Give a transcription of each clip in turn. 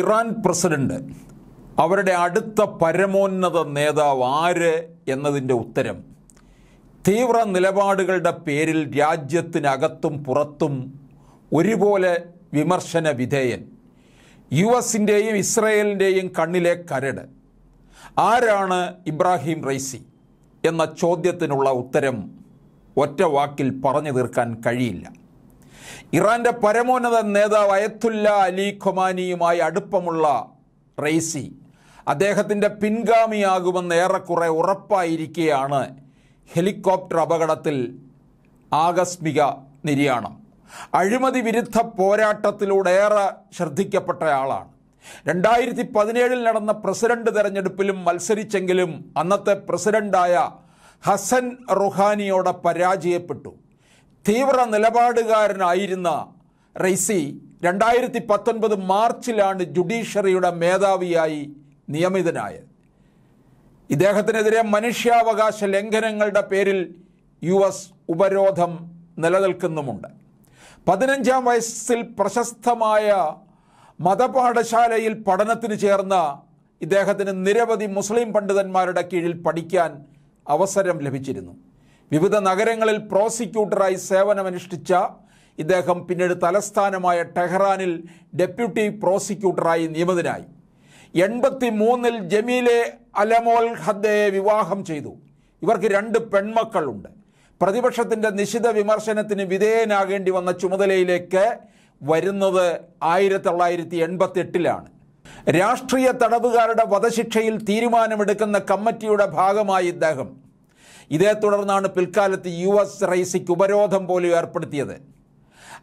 Iran president അവരുടെ അടുത്ത പരമോന്നത നേതാവ് ആര് എന്നതിൻ്റെ ഉത്തരം തീവ്ര നിലപാടുകളുടെ പേരിൽ രാജ്യത്തിനകത്തും പുറത്തും ഒരുപോലെ വിമർശന വിധേയൻ യു എസിൻ്റെയും ഇസ്രയേലിൻ്റെയും കണ്ണിലെ കരട് ആരാണ് ഇബ്രാഹിം റൈസി എന്ന ചോദ്യത്തിനുള്ള ഉത്തരം ഒറ്റ വാക്കിൽ പറഞ്ഞു തീർക്കാൻ കഴിയില്ല ഇറാന്റെ പരമോന്നത നേതാവ് അയത്തുല്ല അലി ഖൊമാനിയുമായി അടുപ്പമുള്ള റെയ്സി അദ്ദേഹത്തിൻ്റെ പിൻഗാമിയാകുമെന്ന് ഏറെക്കുറെ ഉറപ്പായിരിക്കെയാണ് ഹെലികോപ്റ്റർ അപകടത്തിൽ ആകസ്മിക നിര്യാണം അഴിമതി വിരുദ്ധ പോരാട്ടത്തിലൂടെ ഏറെ ശ്രദ്ധിക്കപ്പെട്ടയാളാണ് രണ്ടായിരത്തി പതിനേഴിൽ നടന്ന പ്രസിഡന്റ് തെരഞ്ഞെടുപ്പിലും മത്സരിച്ചെങ്കിലും അന്നത്തെ പ്രസിഡന്റായ ഹസൻ റുഹാനിയോടെ പരാജയപ്പെട്ടു തീവ്ര നിലപാടുകാരനായിരുന്ന റൈസി രണ്ടായിരത്തി പത്തൊൻപത് മാർച്ചിലാണ് ജുഡീഷ്യറിയുടെ മേധാവിയായി നിയമിതനായത് ഇദ്ദേഹത്തിനെതിരെ മനുഷ്യാവകാശ ലംഘനങ്ങളുടെ പേരിൽ യു എസ് ഉപരോധം നിലനിൽക്കുന്നുമുണ്ട് പതിനഞ്ചാം വയസ്സിൽ പ്രശസ്തമായ മതപാഠശാലയിൽ പഠനത്തിന് ചേർന്ന ഇദ്ദേഹത്തിന് നിരവധി മുസ്ലിം പണ്ഡിതന്മാരുടെ കീഴിൽ പഠിക്കാൻ അവസരം ലഭിച്ചിരുന്നു വിവിധ നഗരങ്ങളിൽ പ്രോസിക്യൂട്ടറായി സേവനമനുഷ്ഠിച്ച ഇദ്ദേഹം പിന്നീട് തലസ്ഥാനമായ ടെഹ്റാനിൽ ഡെപ്യൂട്ടി പ്രോസിക്യൂട്ടറായി നിയമിതനായി എൺപത്തി മൂന്നിൽ ജമീലെ അലമോൽ ഹദ്ദയെ വിവാഹം ചെയ്തു ഇവർക്ക് രണ്ട് പെൺമക്കളുണ്ട് പ്രതിപക്ഷത്തിൻ്റെ നിശിത വിമർശനത്തിന് വിധേയനാകേണ്ടി വന്ന ചുമതലയിലേക്ക് വരുന്നത് ആയിരത്തി തൊള്ളായിരത്തി എൺപത്തി എട്ടിലാണ് രാഷ്ട്രീയ തടവുകാരുടെ വധശിക്ഷയിൽ തീരുമാനമെടുക്കുന്ന കമ്മിറ്റിയുടെ ഭാഗമായി ഇദ്ദേഹം ഇതേ തുടർന്നാണ് പിൽക്കാലത്ത് യു എസ് റൈസിക്ക് ഉപരോധം പോലും ഏർപ്പെടുത്തിയത്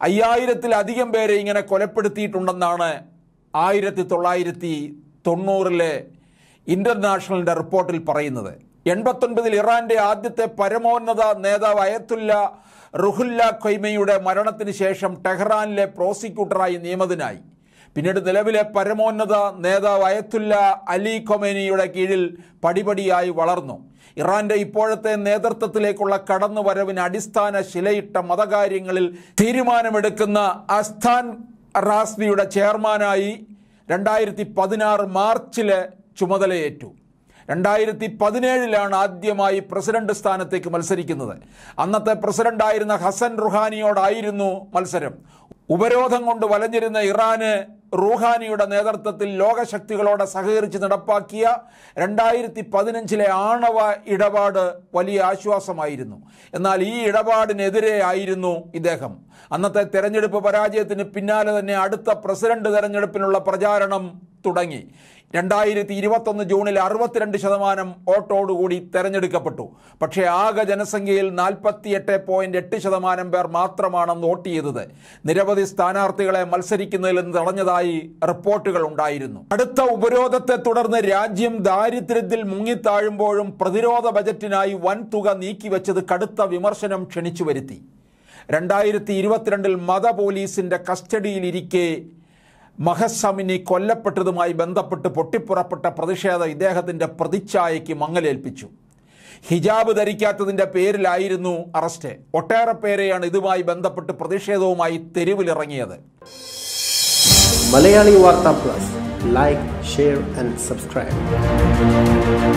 അയ്യായിരത്തിലധികം പേരെ ഇങ്ങനെ കൊലപ്പെടുത്തിയിട്ടുണ്ടെന്നാണ് ആയിരത്തി തൊള്ളായിരത്തി തൊണ്ണൂറിലെ ഇൻ്റർനാഷണലിൻ്റെ റിപ്പോർട്ടിൽ പറയുന്നത് എൺപത്തൊൻപതിൽ ഇറാൻ്റെ ആദ്യത്തെ പരമോന്നത നേതാവ് അയത്തുല്ല റുഹുല്ല ഖൈമയുടെ മരണത്തിന് ശേഷം ടെഹ്റാനിലെ പ്രോസിക്യൂട്ടറായി നിയമതിനായി പിന്നീട് നിലവിലെ പരമോന്നത നേതാവ് അയത്തുല്ല അലി കൊമേനിയുടെ കീഴിൽ പടിപടിയായി വളർന്നു ഇറാന്റെ ഇപ്പോഴത്തെ നേതൃത്വത്തിലേക്കുള്ള കടന്നുവരവിന് അടിസ്ഥാന ശിലയിട്ട മതകാര്യങ്ങളിൽ തീരുമാനമെടുക്കുന്ന അസ്താൻ റാസ്മിയുടെ ചെയർമാനായി രണ്ടായിരത്തി പതിനാറ് മാർച്ചിലെ ചുമതലയേറ്റു രണ്ടായിരത്തി പതിനേഴിലാണ് ആദ്യമായി പ്രസിഡന്റ് സ്ഥാനത്തേക്ക് മത്സരിക്കുന്നത് അന്നത്തെ പ്രസിഡന്റായിരുന്ന ഹസൻ റുഹാനിയോടായിരുന്നു മത്സരം ഉപരോധം കൊണ്ട് വലഞ്ഞിരുന്ന ഇറാന് റൂഹാനിയുടെ നേതൃത്വത്തിൽ ലോകശക്തികളോടെ സഹകരിച്ച് നടപ്പാക്കിയ രണ്ടായിരത്തി പതിനഞ്ചിലെ ആണവ ഇടപാട് വലിയ ആശ്വാസമായിരുന്നു എന്നാൽ ഈ ഇടപാടിനെതിരെ ആയിരുന്നു ഇദ്ദേഹം അന്നത്തെ തെരഞ്ഞെടുപ്പ് പരാജയത്തിന് പിന്നാലെ തന്നെ അടുത്ത പ്രസിഡന്റ് തെരഞ്ഞെടുപ്പിനുള്ള പ്രചാരണം തുടങ്ങി രണ്ടായിരത്തി ഇരുപത്തൊന്ന് ജൂണിൽ അറുപത്തിരണ്ട് ശതമാനം വോട്ടോടുകൂടി തെരഞ്ഞെടുക്കപ്പെട്ടു പക്ഷേ ആകെ ജനസംഖ്യയിൽ നാൽപ്പത്തിയെട്ട് പോയിന്റ് എട്ട് ശതമാനം പേർ മാത്രമാണ് വോട്ട് ചെയ്തത് നിരവധി സ്ഥാനാർത്ഥികളെ മത്സരിക്കുന്നതിൽ നിന്ന് തടഞ്ഞതായി റിപ്പോർട്ടുകൾ ഉണ്ടായിരുന്നു അടുത്ത ഉപരോധത്തെ തുടർന്ന് രാജ്യം ദാരിദ്ര്യത്തിൽ മുങ്ങിത്താഴുമ്പോഴും പ്രതിരോധ ബജറ്റിനായി വൻ തുക നീക്കിവെച്ചത് കടുത്ത വിമർശനം ക്ഷണിച്ചു വരുത്തി രണ്ടായിരത്തി ഇരുപത്തിരണ്ടിൽ മത പോലീസിന്റെ കസ്റ്റഡിയിലിരിക്കെ മഹസമിനി കൊല്ലപ്പെട്ടതുമായി ബന്ധപ്പെട്ട് പൊട്ടിപ്പുറപ്പെട്ട പ്രതിഷേധം ഇദ്ദേഹത്തിൻ്റെ പ്രതിച്ഛായയ്ക്ക് മങ്ങലേൽപ്പിച്ചു ഹിജാബ് ധരിക്കാത്തതിൻ്റെ പേരിലായിരുന്നു അറസ്റ്റ് ഒട്ടേറെ പേരെയാണ് ഇതുമായി ബന്ധപ്പെട്ട് പ്രതിഷേധവുമായി തെരുവിലിറങ്ങിയത് മലയാളി വാർത്താ plus like share and subscribe